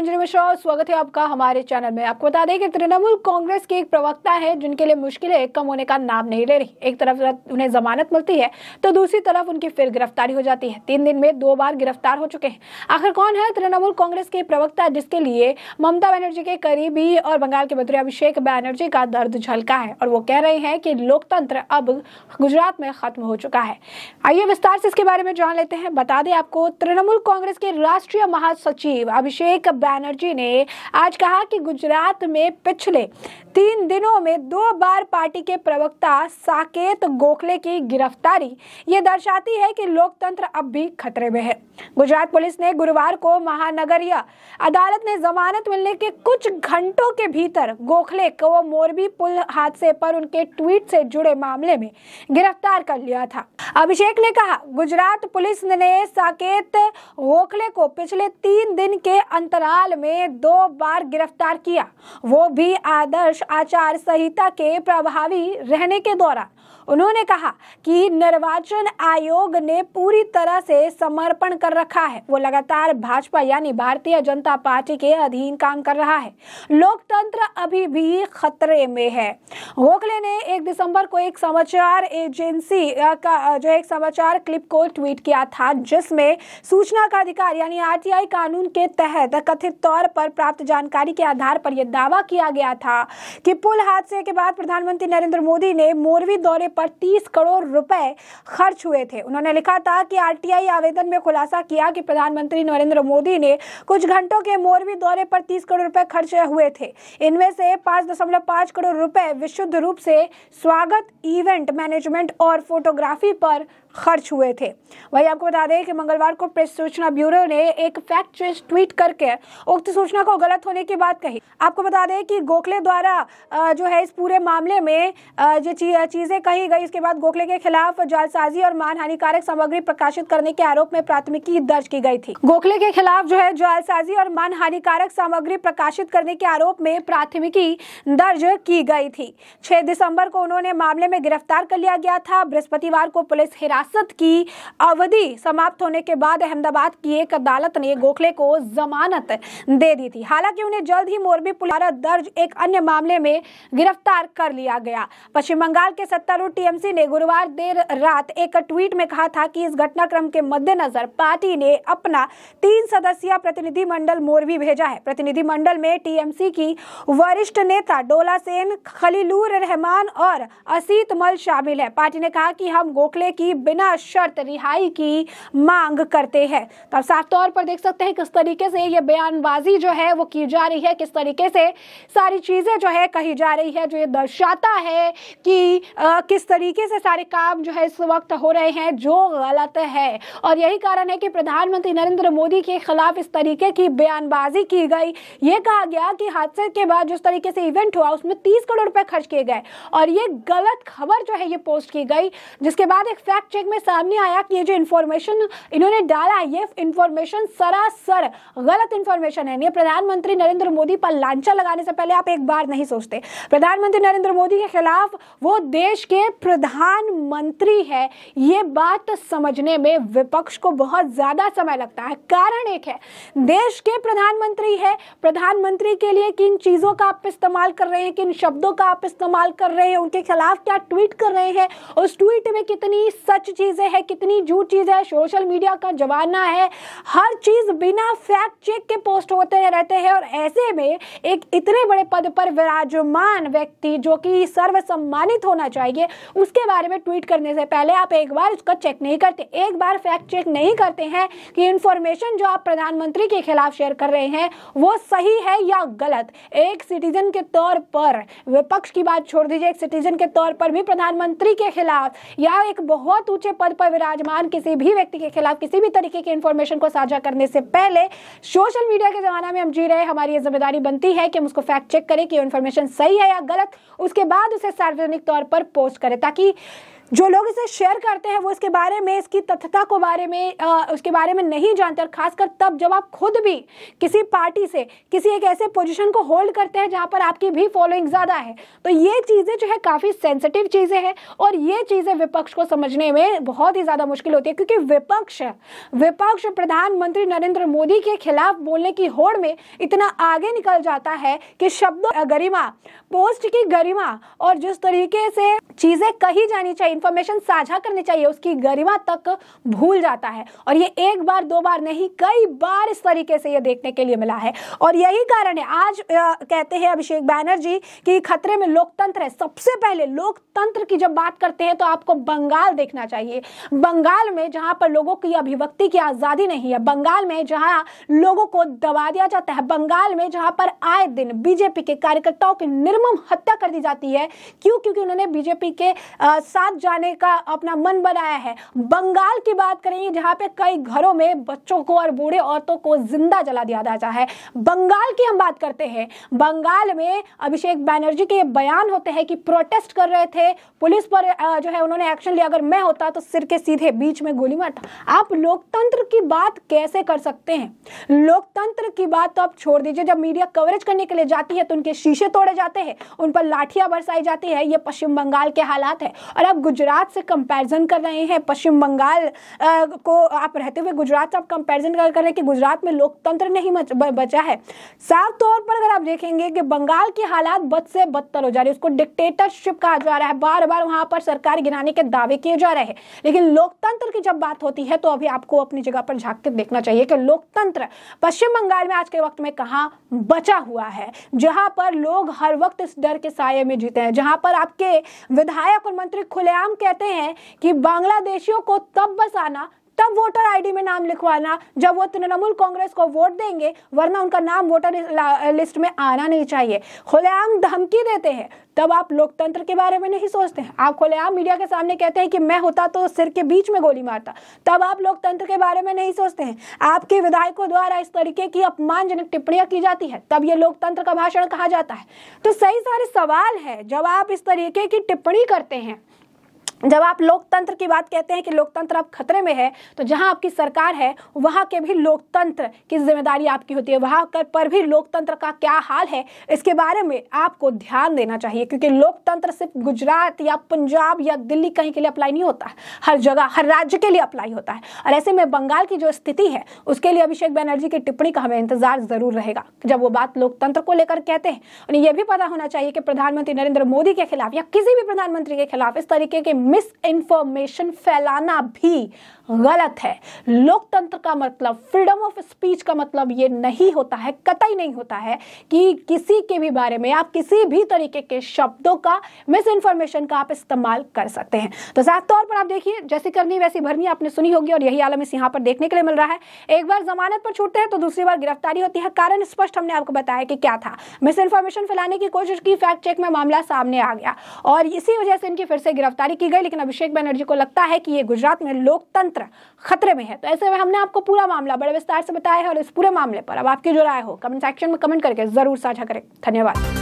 अंजलि मिश्रा और स्वागत है आपका हमारे चैनल में आपको बता दें कि तृणमूल कांग्रेस के एक प्रवक्ता है जिनके लिए मुश्किलें कम होने का नाम नहीं ले रही एक तरफ उन्हें जमानत मिलती है तो दूसरी तरफ उनकी फिर गिरफ्तारी हो जाती है तीन दिन में दो बार गिरफ्तार हो चुके हैं आखिर कौन है तृणमूल कांग्रेस के प्रवक्ता जिसके लिए ममता बनर्जी के करीबी और बंगाल के मंत्री अभिषेक बैनर्जी का दर्द झलका है और वो कह रहे हैं कि लोकतंत्र अब गुजरात में खत्म हो चुका है आइए विस्तार से इसके बारे में जान लेते हैं बता दें आपको तृणमूल कांग्रेस के राष्ट्रीय महासचिव अभिषेक बनर्जी ने आज कहा कि गुजरात में पिछले तीन दिनों में दो बार पार्टी के प्रवक्ता साकेत गोखले की गिरफ्तारी ये दर्शाती है कि लोकतंत्र अब भी खतरे में है गुजरात पुलिस ने गुरुवार को महानगरीय अदालत ने जमानत मिलने के कुछ घंटों के भीतर गोखले को मोरबी पुल हादसे पर उनके ट्वीट से जुड़े मामले में गिरफ्तार कर लिया था अभिषेक ने कहा गुजरात पुलिस ने साकेत गोखले को पिछले तीन दिन के अंतराल साल में दो बार गिरफ्तार किया वो भी आदर्श आचार संहिता के प्रभावी रहने के दौरान उन्होंने कहा कि निर्वाचन आयोग ने पूरी तरह से समर्पण कर रखा है वो लगातार भाजपा यानी भारतीय जनता पार्टी के अधीन काम कर रहा है लोकतंत्र अभी भी खतरे में है गोखले ने एक दिसंबर को एक समाचार एजेंसी का जो एक समाचार क्लिप को ट्वीट किया था जिसमें सूचना का अधिकार यानी आरटीआई कानून के तहत कथित तौर पर प्राप्त जानकारी के आधार पर यह दावा किया गया था कि पुल हादसे के बाद प्रधानमंत्री नरेंद्र मोदी ने मोरवी दौरे पर 30 करोड़ रुपए खर्च हुए थे उन्होंने लिखा था कि आरटीआई आवेदन में खुलासा किया कि प्रधानमंत्री नरेंद्र मोदी ने कुछ घंटों के मोरवी दौरे पर 30 करोड़ रुपए खर्च हुए थे इनमें से 5.5 करोड़ रुपए विशुद्ध रूप से स्वागत इवेंट मैनेजमेंट और फोटोग्राफी पर खर्च हुए थे वही आपको बता दें कि मंगलवार को प्रेस सूचना ब्यूरो ने एक फैक्ट चेस ट्वीट करके उक्त सूचना को गलत होने की बात कही आपको बता दें कि गोखले द्वारा जो है इस पूरे मामले में जो चीज़ें कही गई इसके बाद गोखले के खिलाफ जालसाजी और मान हानिकारक सामग्री प्रकाशित करने के आरोप में प्राथमिकी दर्ज की गई थी गोखले के खिलाफ जो है जालसाजी और मान हानिकारक सामग्री प्रकाशित करने के आरोप में प्राथमिकी दर्ज की गई थी छह दिसंबर को उन्होंने मामले में गिरफ्तार कर लिया गया था बृहस्पतिवार को पुलिस हिरासत हिरासत की अवधि समाप्त होने के बाद अहमदाबाद की एक अदालत ने गोखले को जमानत दे दी थी हालांकि उन्हें जल्द ही मोरबी पुलिस दर्ज एक अन्य मामले में गिरफ्तार कर लिया गया पश्चिम बंगाल के सत्तारूढ़ टीएमसी ने गुरुवार देर रात एक ट्वीट में कहा था कि इस घटनाक्रम के मद्देनजर पार्टी ने अपना तीन सदस्यीय प्रतिनिधिमंडल मोरबी भेजा है प्रतिनिधिमंडल में टीएमसी की वरिष्ठ नेता डोला सेन खलीलुर रहमान और असीत मल शामिल है पार्टी ने कहा कि हम गोखले की बिना शर्त रिहाई की मांग करते हैं तो आप साफ तौर पर देख सकते हैं किस तरीके से ये बयानबाजी जो है वो की जा रही है किस तरीके से सारी चीज़ें जो है कही जा रही है जो ये दर्शाता है कि आ, किस तरीके से सारे काम जो है इस वक्त हो रहे हैं जो गलत है और यही कारण है कि प्रधानमंत्री नरेंद्र मोदी के खिलाफ इस तरीके की बयानबाजी की गई ये कहा गया कि हादसे के बाद जिस तरीके से इवेंट हुआ उसमें तीस करोड़ रुपए खर्च किए गए और ये गलत खबर जो है ये पोस्ट की गई जिसके बाद एक फैक्ट चेक में सामने आया कि ये जो इन्फॉर्मेशन इन्होंने डाला ये इन्फॉर्मेशन सरासर गलत इन्फॉर्मेशन है ये प्रधानमंत्री नरेंद्र मोदी पर लांचा लगाने से पहले आप एक बार नहीं सोचते प्रधानमंत्री नरेंद्र मोदी के खिलाफ वो देश के प्रधानमंत्री है ये बात समझने में विपक्ष को बहुत ज़्यादा समय लगता है कारण एक है देश के प्रधानमंत्री है प्रधानमंत्री के लिए किन चीज़ों का आप इस्तेमाल कर रहे हैं किन शब्दों का आप इस्तेमाल कर रहे हैं उनके खिलाफ क्या ट्वीट कर रहे हैं उस ट्वीट में कितनी सच सच चीज़ें हैं कितनी झूठ चीज़ें हैं सोशल मीडिया का जमाना है हर चीज़ बिना फैक्ट चेक के पोस्ट होते रहते हैं और ऐसे में एक इतने बड़े पद पर विराजमान व्यक्ति जो कि सर्व सम्मानित होना चाहिए उसके बारे में ट्वीट करने से पहले आप एक बार उसका चेक नहीं करते एक बार फैक्ट चेक नहीं करते हैं कि इंफॉर्मेशन जो आप प्रधानमंत्री के खिलाफ शेयर कर रहे हैं वो सही है या गलत एक सिटीजन के तौर पर विपक्ष की बात छोड़ दीजिए एक सिटीजन के तौर पर भी प्रधानमंत्री के खिलाफ या एक बहुत ऊंचे पद पर विराजमान किसी भी व्यक्ति के खिलाफ किसी भी तरीके की इंफॉर्मेशन को साझा करने से पहले सोशल मीडिया के जमाना में हम जी रहे हमारी ये जिम्मेदारी बनती है कि हम उसको फैक्ट चेक करें कि इन्फॉर्मेशन सही है या गलत उसके बाद उसे सार्वजनिक तौर पर पोस्ट करें ताकि जो लोग इसे शेयर करते हैं वो इसके बारे में इसकी तथ्यता को बारे में आ, उसके बारे में नहीं जानते और खासकर तब जब आप खुद भी किसी पार्टी से किसी एक ऐसे पोजीशन को होल्ड करते हैं जहां पर आपकी भी फॉलोइंग ज़्यादा है तो ये चीज़ें जो है काफ़ी सेंसिटिव चीज़ें हैं और ये चीज़ें विपक्ष को समझने में बहुत ही ज़्यादा मुश्किल होती है क्योंकि विपक्ष विपक्ष प्रधानमंत्री नरेंद्र मोदी के खिलाफ बोलने की होड़ में इतना आगे निकल जाता है कि शब्दों गरिमा पोस्ट की गरिमा और जिस तरीके से चीज़ें कही जानी चाहिए इंफॉर्मेशन साझा करनी चाहिए उसकी गरिमा तक भूल जाता है और ये एक बार दो बार नहीं कई बार इस तरीके से ये देखने के लिए मिला है और यही कारण है आज कहते हैं अभिषेक बैनर्जी कि खतरे में लोकतंत्र है सबसे पहले लोकतंत्र की जब बात करते हैं तो आपको बंगाल देखना चाहिए बंगाल में जहां पर लोगों की अभिव्यक्ति की आज़ादी नहीं है बंगाल में जहां लोगों को दबा दिया जाता है बंगाल में जहां पर आए दिन बीजेपी के कार्यकर्ताओं की निर्मम हत्या कर दी जाती है क्यों क्योंकि उन्होंने बीजेपी के साथ जाने का अपना मन बनाया है बंगाल की बात करेंगे जहां पे कई घरों में बच्चों को और बूढ़े औरतों को जिंदा जला दिया जाता है बंगाल की हम बात करते हैं बंगाल में अभिषेक बैनर्जी के बयान होते हैं कि प्रोटेस्ट कर रहे थे पुलिस पर जो है उन्होंने एक्शन लिया अगर मैं होता तो सिर के सीधे बीच में गोली मारता आप लोकतंत्र की बात कैसे कर सकते हैं लोकतंत्र की बात तो आप छोड़ दीजिए जब मीडिया कवरेज करने के लिए जाती है तो उनके शीशे तोड़े जाते हैं उन पर लाठियां बरसाई जाती है ये पश्चिम बंगाल के हालात है और अब गुजरात गुजरात से कंपैरिजन कर रहे हैं पश्चिम बंगाल को आप रहते हुए गुजरात से आप कंपैरिजन कर रहे हैं कि गुजरात में लोकतंत्र नहीं बचा है साफ तौर पर अगर आप देखेंगे कि बंगाल की हालात बद से बदतर हो जा रही है उसको डिक्टेटरशिप कहा जा रहा है बार बार वहां पर सरकार गिराने के दावे किए जा रहे हैं लेकिन लोकतंत्र की जब बात होती है तो अभी आपको अपनी जगह पर झांक के देखना चाहिए कि लोकतंत्र पश्चिम बंगाल में आज के वक्त में कहा बचा हुआ है जहां पर लोग हर वक्त इस डर के साय में जीते हैं जहां पर आपके विधायक और मंत्री खुले राम कहते हैं कि बांग्लादेशियों को तब बसाना तब वोटर आईडी में नाम लिखवाना जब वो तृणमूल कांग्रेस को वोट देंगे वरना उनका नाम वोटर लिस्ट में आना नहीं चाहिए खुलेआम धमकी देते हैं तब आप लोकतंत्र के बारे में नहीं सोचते हैं आप खुलेआम मीडिया के सामने कहते हैं कि मैं होता तो सिर के बीच में गोली मारता तब आप लोकतंत्र के बारे में नहीं सोचते हैं आपके विधायकों द्वारा इस तरीके की अपमानजनक टिप्पणियां की जाती है तब ये लोकतंत्र का भाषण कहा जाता है तो सही सारे सवाल है जब आप इस तरीके की टिप्पणी करते हैं जब आप लोकतंत्र की बात कहते हैं कि लोकतंत्र अब खतरे में है तो जहां आपकी सरकार है वहां के भी लोकतंत्र की जिम्मेदारी आपकी होती है वहां पर भी लोकतंत्र का क्या हाल है इसके बारे में आपको ध्यान देना चाहिए क्योंकि लोकतंत्र सिर्फ गुजरात या पंजाब या दिल्ली कहीं के लिए अप्लाई नहीं होता है हर जगह हर राज्य के लिए अप्लाई होता है और ऐसे में बंगाल की जो स्थिति है उसके लिए अभिषेक बैनर्जी की टिप्पणी का हमें इंतजार जरूर रहेगा जब वो बात लोकतंत्र को लेकर कहते हैं उन्हें यह भी पता होना चाहिए कि प्रधानमंत्री नरेंद्र मोदी के खिलाफ या किसी भी प्रधानमंत्री के खिलाफ इस तरीके के मिस इन्फॉर्मेशन फैलाना भी गलत है लोकतंत्र का मतलब फ्रीडम ऑफ स्पीच का मतलब ये नहीं होता है कतई नहीं होता है कि किसी के भी बारे में आप किसी भी तरीके के शब्दों का मिस इन्फॉर्मेशन का आप इस्तेमाल कर सकते हैं तो साफ तौर पर आप देखिए जैसी करनी वैसी भरनी आपने सुनी होगी और यही आलम इस यहाँ पर देखने के लिए मिल रहा है एक बार जमानत पर छूटते हैं तो दूसरी बार गिरफ्तारी होती है कारण स्पष्ट हमने आपको बताया कि क्या था मिस इन्फॉर्मेशन फैलाने की कोशिश की फैक्ट चेक में मामला सामने आ गया और इसी वजह से इनकी फिर से गिरफ्तारी की गई लेकिन अभिषेक बनर्जी को लगता है कि ये गुजरात में लोकतंत्र खतरा खतरे में है तो ऐसे में हमने आपको पूरा मामला बड़े विस्तार से बताया है और इस पूरे मामले पर अब आपकी जो राय हो कमेंट सेक्शन में कमेंट करके ज़रूर साझा करें धन्यवाद